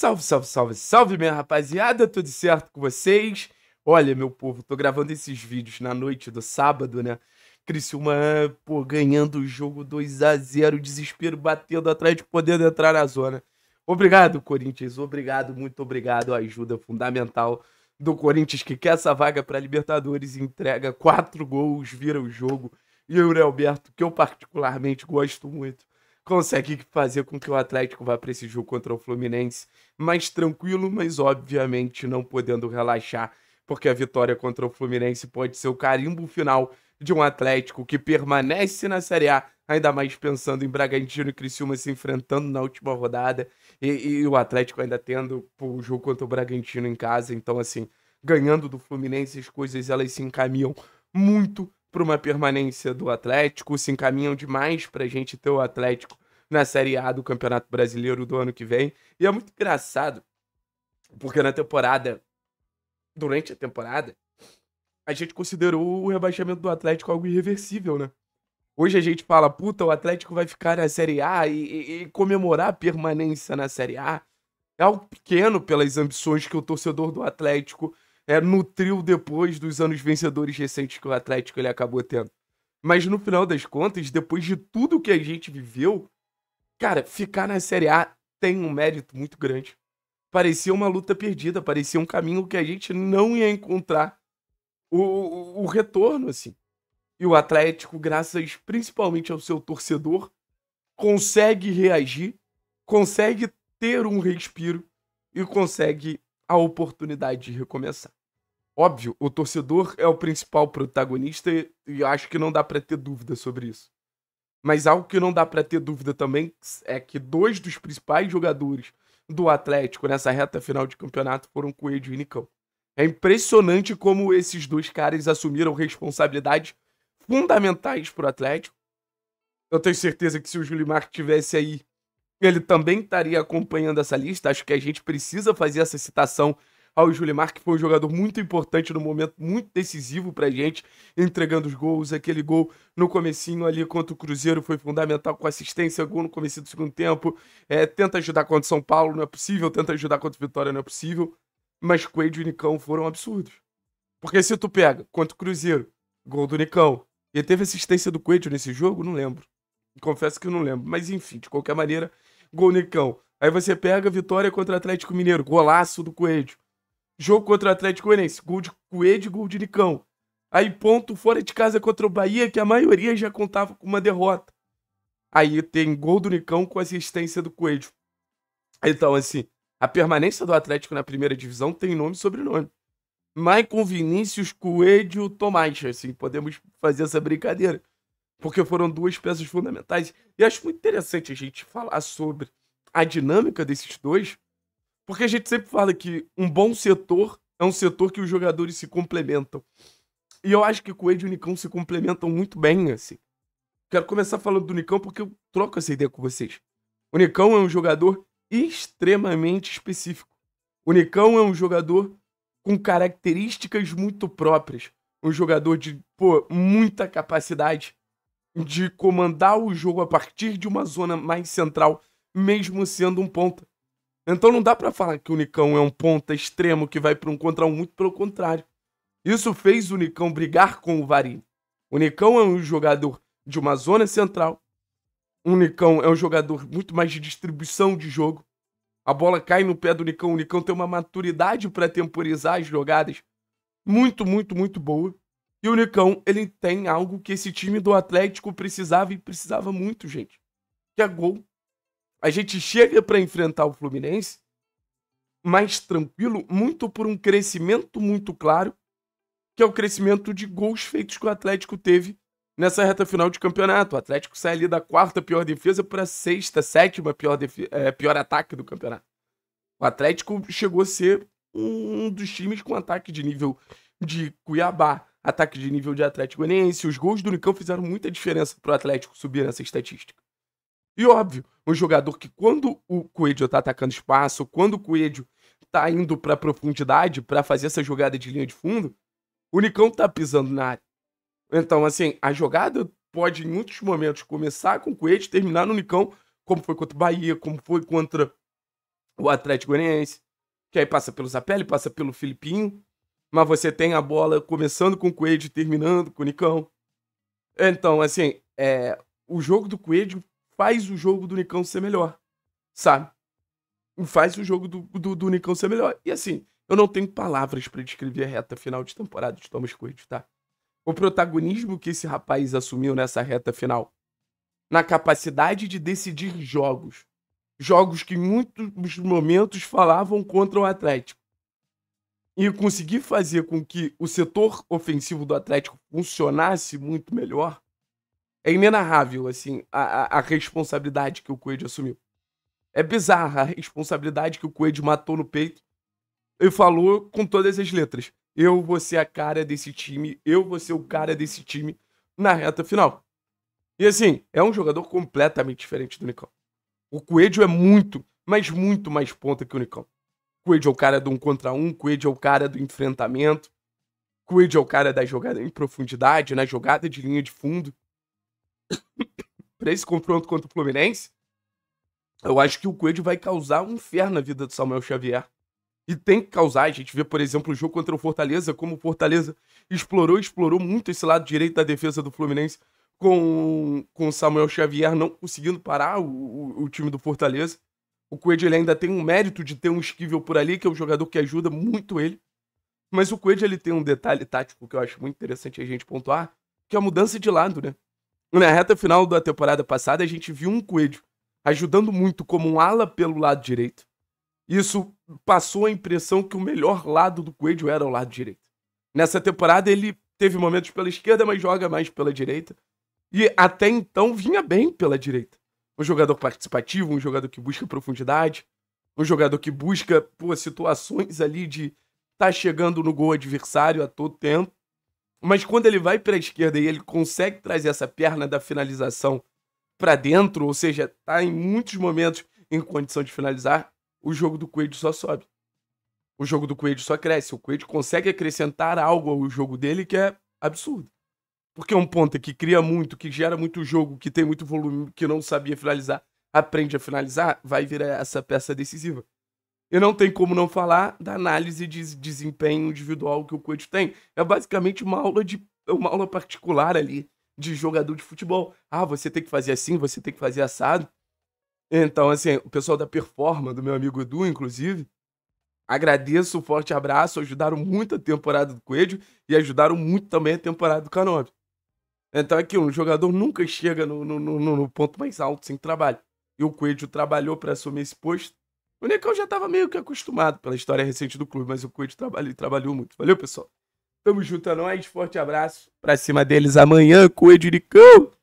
Salve, salve, salve, salve, minha rapaziada, tudo certo com vocês? Olha, meu povo, tô gravando esses vídeos na noite do sábado, né? Criciúma, pô, ganhando o jogo 2 a 0 desespero batendo atrás de poder entrar na zona. Obrigado, Corinthians, obrigado, muito obrigado, a ajuda fundamental do Corinthians que quer essa vaga para Libertadores, entrega quatro gols, vira o jogo. E o Yuri Alberto, que eu particularmente gosto muito, consegue fazer com que o Atlético vá para esse jogo contra o Fluminense mais tranquilo, mas obviamente não podendo relaxar, porque a vitória contra o Fluminense pode ser o carimbo final de um Atlético que permanece na Série A, ainda mais pensando em Bragantino e Criciúma se enfrentando na última rodada, e, e o Atlético ainda tendo o jogo contra o Bragantino em casa, então assim, ganhando do Fluminense as coisas elas se encaminham muito para uma permanência do Atlético, se encaminham demais para a gente ter o Atlético na Série A do Campeonato Brasileiro do ano que vem. E é muito engraçado, porque na temporada, durante a temporada, a gente considerou o rebaixamento do Atlético algo irreversível, né? Hoje a gente fala, puta, o Atlético vai ficar na Série A e, e, e comemorar a permanência na Série A é algo pequeno pelas ambições que o torcedor do Atlético é, nutriu depois dos anos vencedores recentes que o Atlético ele acabou tendo. Mas no final das contas, depois de tudo que a gente viveu, cara, ficar na Série A tem um mérito muito grande. Parecia uma luta perdida, parecia um caminho que a gente não ia encontrar o, o, o retorno, assim. E o Atlético, graças principalmente ao seu torcedor, consegue reagir, consegue ter um respiro e consegue a oportunidade de recomeçar. Óbvio, o torcedor é o principal protagonista e, e acho que não dá para ter dúvida sobre isso. Mas algo que não dá para ter dúvida também é que dois dos principais jogadores do Atlético nessa reta final de campeonato foram Coelho e Nicão. É impressionante como esses dois caras assumiram responsabilidades fundamentais para o Atlético. Eu tenho certeza que se o Júlio Julimar tivesse aí, ele também estaria acompanhando essa lista. Acho que a gente precisa fazer essa citação Raul Julimar, que foi um jogador muito importante no momento, muito decisivo pra gente, entregando os gols. Aquele gol no comecinho ali contra o Cruzeiro foi fundamental com assistência, gol no começo do segundo tempo. É, tenta ajudar contra o São Paulo, não é possível. Tenta ajudar contra o Vitória, não é possível. Mas Coelho e Nicão foram absurdos. Porque se tu pega contra o Cruzeiro, gol do Nicão, e teve assistência do Coelho nesse jogo, não lembro. Confesso que não lembro. Mas enfim, de qualquer maneira, gol Nicão. Aí você pega a vitória contra o Atlético Mineiro, golaço do Coelho. Jogo contra o Atlético Goianiense, gol de Coelho, gol de Nicão. Aí ponto fora de casa contra o Bahia, que a maioria já contava com uma derrota. Aí tem gol do Nicão com assistência do Coelho. Então, assim, a permanência do Atlético na primeira divisão tem nome e sobrenome. Maicon Vinícius Coelho Tomás, assim, podemos fazer essa brincadeira. Porque foram duas peças fundamentais. E acho muito interessante a gente falar sobre a dinâmica desses dois, porque a gente sempre fala que um bom setor é um setor que os jogadores se complementam. E eu acho que Coelho e o Nicão se complementam muito bem, assim. Quero começar falando do Nicão porque eu troco essa ideia com vocês. O Nicão é um jogador extremamente específico. O Nicão é um jogador com características muito próprias. Um jogador de, pô, muita capacidade de comandar o jogo a partir de uma zona mais central, mesmo sendo um ponta. Então não dá para falar que o Nicão é um ponta extremo que vai para um contra um, muito pelo contrário. Isso fez o Nicão brigar com o Varini. O Nicão é um jogador de uma zona central. O Nicão é um jogador muito mais de distribuição de jogo. A bola cai no pé do Nicão. O Nicão tem uma maturidade para temporizar as jogadas muito, muito, muito boa. E o Nicão, ele tem algo que esse time do Atlético precisava e precisava muito, gente. Que é gol. A gente chega para enfrentar o Fluminense mais tranquilo, muito por um crescimento muito claro, que é o crescimento de gols feitos que o Atlético teve nessa reta final de campeonato. O Atlético sai ali da quarta pior defesa para sexta, sétima pior, é, pior ataque do campeonato. O Atlético chegou a ser um dos times com ataque de nível de Cuiabá, ataque de nível de Atlético Goianiense. Os gols do Unicamp fizeram muita diferença para o Atlético subir nessa estatística. E óbvio, um jogador que quando o Coelho está atacando espaço, quando o Coelho está indo para profundidade para fazer essa jogada de linha de fundo, o Nicão está pisando na área. Então, assim, a jogada pode em muitos momentos começar com o Coelho, terminar no Nicão, como foi contra o Bahia, como foi contra o Atlético Goianiense, que aí passa pelo Zapelli, passa pelo Filipinho, mas você tem a bola começando com o Coelho, terminando com o Nicão. Então, assim, é, o jogo do Coelho faz o jogo do Nicão ser melhor, sabe? Faz o jogo do, do, do Nicão ser melhor. E assim, eu não tenho palavras para descrever a reta final de temporada de Thomas Coelho, tá? O protagonismo que esse rapaz assumiu nessa reta final, na capacidade de decidir jogos, jogos que em muitos momentos falavam contra o Atlético, e conseguir fazer com que o setor ofensivo do Atlético funcionasse muito melhor, é inenarrável, assim, a, a, responsabilidade que o Coelho assumiu. É bizarra a responsabilidade que o Coelho matou no peito e falou com todas as letras. Eu vou ser a cara desse time, eu vou ser o cara desse time na reta final. E assim, é um jogador completamente diferente do Nicão. O Coelho é muito, mas muito mais ponta que o Nicão. Coelho é o cara do um contra um, Coelho é o cara do enfrentamento, Coelho é o cara da jogada em profundidade, na jogada de linha de fundo para esse confronto contra o Fluminense, eu acho que o Coelho vai causar um inferno na vida do Samuel Xavier. E tem que causar. A gente vê, por exemplo, o jogo contra o Fortaleza, como o Fortaleza explorou, explorou muito esse lado direito da defesa do Fluminense com o Samuel Xavier não conseguindo parar o, o, o, time do Fortaleza. O Coelho ele ainda tem um mérito de ter um esquivel por ali, que é um jogador que ajuda muito ele. Mas o Coelho ele tem um detalhe tático que eu acho muito interessante a gente pontuar, que é a mudança de lado, né? Na reta final da temporada passada, a gente viu um Coelho ajudando muito como um ala pelo lado direito. Isso passou a impressão que o melhor lado do Coelho era o lado direito. Nessa temporada, ele teve momentos pela esquerda, mas joga mais pela direita. E até então vinha bem pela direita. Um jogador participativo, um jogador que busca profundidade, um jogador que busca pô, situações ali de tá chegando no gol adversário a todo tempo. Mas quando ele vai para a esquerda e ele consegue trazer essa perna da finalização para dentro, ou seja, tá em muitos momentos em condição de finalizar, o jogo do Coelho só sobe. O jogo do Coelho só cresce. O Coelho consegue acrescentar algo ao jogo dele que é absurdo. Porque é um ponta que cria muito, que gera muito jogo, que tem muito volume, que não sabia finalizar, aprende a finalizar, vai virar essa peça decisiva. Eu não tem como não falar da análise de desempenho individual que o Coelho tem. É basicamente uma aula de uma aula particular ali de jogador de futebol. Ah, você tem que fazer assim, você tem que fazer assado. Então, assim, o pessoal da performance do meu amigo Edu, inclusive, agradeço, um forte abraço, ajudaram muito a temporada do Coelho e ajudaram muito também a temporada do Canobi. Então, aqui, é um jogador nunca chega no, no, no, no ponto mais alto sem trabalho. E o Coelho trabalhou para assumir esse posto o Necão já estava meio que acostumado pela história recente do clube, mas o Cuide trabalhou, trabalhou muito. Valeu, pessoal. Tamo junto a é nós, forte abraço. Pra cima deles amanhã, Cuide Nicão.